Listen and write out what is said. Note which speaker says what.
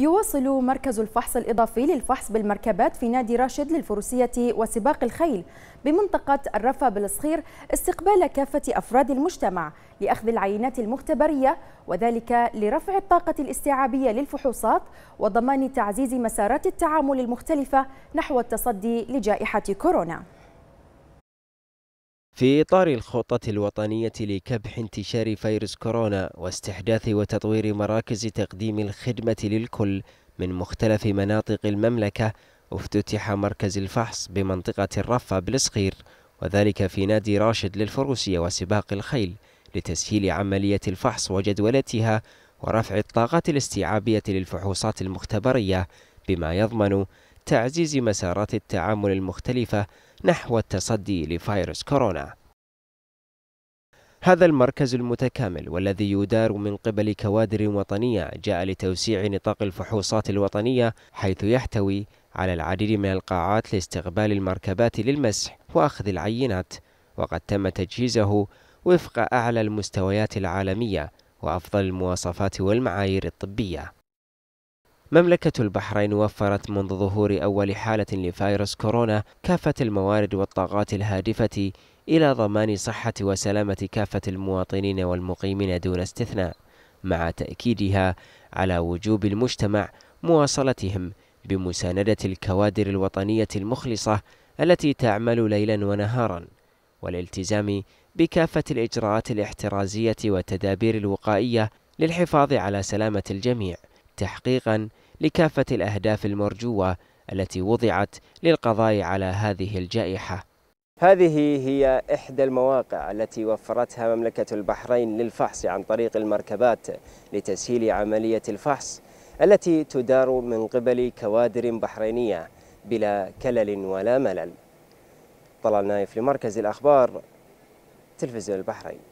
Speaker 1: يواصل مركز الفحص الإضافي للفحص بالمركبات في نادي راشد للفروسية وسباق الخيل بمنطقة الرفا بالصخير استقبال كافة أفراد المجتمع لأخذ العينات المختبرية وذلك لرفع الطاقة الاستيعابية للفحوصات وضمان تعزيز مسارات التعامل المختلفة نحو التصدي لجائحة كورونا
Speaker 2: في إطار الخطة الوطنية لكبح انتشار فيروس كورونا واستحداث وتطوير مراكز تقديم الخدمة للكل من مختلف مناطق المملكة افتتح مركز الفحص بمنطقة الرفة بالصغير وذلك في نادي راشد للفروسية وسباق الخيل لتسهيل عملية الفحص وجدولتها ورفع الطاقات الاستيعابية للفحوصات المختبرية بما يضمن تعزيز مسارات التعامل المختلفة نحو التصدي لفيروس كورونا هذا المركز المتكامل والذي يدار من قبل كوادر وطنية جاء لتوسيع نطاق الفحوصات الوطنية حيث يحتوي على العديد من القاعات لاستقبال المركبات للمسح وأخذ العينات وقد تم تجهيزه وفق أعلى المستويات العالمية وأفضل المواصفات والمعايير الطبية مملكة البحرين وفرت منذ ظهور أول حالة لفيروس كورونا كافة الموارد والطاقات الهادفة إلى ضمان صحة وسلامة كافة المواطنين والمقيمين دون استثناء مع تأكيدها على وجوب المجتمع مواصلتهم بمساندة الكوادر الوطنية المخلصة التي تعمل ليلا ونهارا والالتزام بكافة الإجراءات الاحترازية والتدابير الوقائية للحفاظ على سلامة الجميع تحقيقا لكافة الأهداف المرجوة التي وضعت للقضاء على هذه الجائحة هذه هي إحدى المواقع التي وفرتها مملكة البحرين للفحص عن طريق المركبات لتسهيل عملية الفحص التي تدار من قبل كوادر بحرينية بلا كلل ولا ملل طلال نايف لمركز الأخبار تلفزيون البحرين